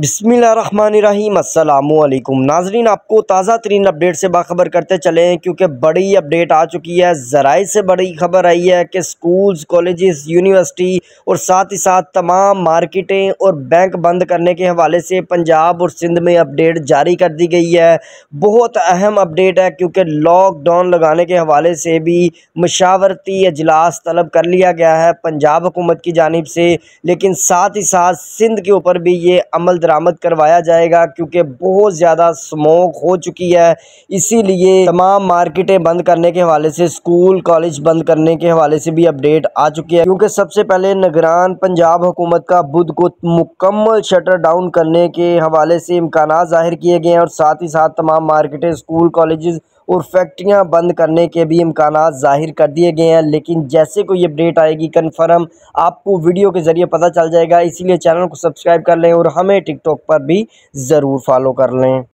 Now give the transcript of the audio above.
बसमिलकुम नाजरीन आपको ताज़ा तरीन अपडेट से बाखबर करते चले हैं क्योंकि बड़ी अपडेट आ चुकी है ज़राए से बड़ी खबर आई है कि स्कूल्स कॉलेजेस यूनिवर्सिटी और साथ ही साथ तमाम मार्केटें और बैंक बंद करने के हवाले से पंजाब और सिंध में अपडेट जारी कर दी गई है बहुत अहम अपडेट है क्योंकि लॉकडाउन लगाने के हवाले से भी मशावरती अजलास तलब कर लिया गया है पंजाब हुकूमत की जानब से लेकिन साथ ही साथ सिंध के ऊपर भी ये अमल दरामद करवाया जाएगा क्योंकि बहुत ज़्यादा स्मोक हो चुकी है इसीलिए तमाम मार्केटें बंद करने के हवाले से स्कूल कॉलेज बंद करने के हवाले से भी अपडेट आ चुकी है क्योंकि सबसे पहले निगरान पंजाब हुकूमत का बुध को मुकम्मल शटर डाउन करने के हवाले से इम्कान जाहिर किए गए हैं और साथ ही साथ तमाम मार्केटें स्कूल कॉलेज और फैक्ट्रियां बंद करने के भी इम्कान जाहिर कर दिए गए हैं लेकिन जैसे कोई अपडेट आएगी कन्फर्म आपको वीडियो के ज़रिए पता चल जाएगा इसीलिए चैनल को सब्सक्राइब कर लें और हमें टिकटॉक पर भी ज़रूर फॉलो कर लें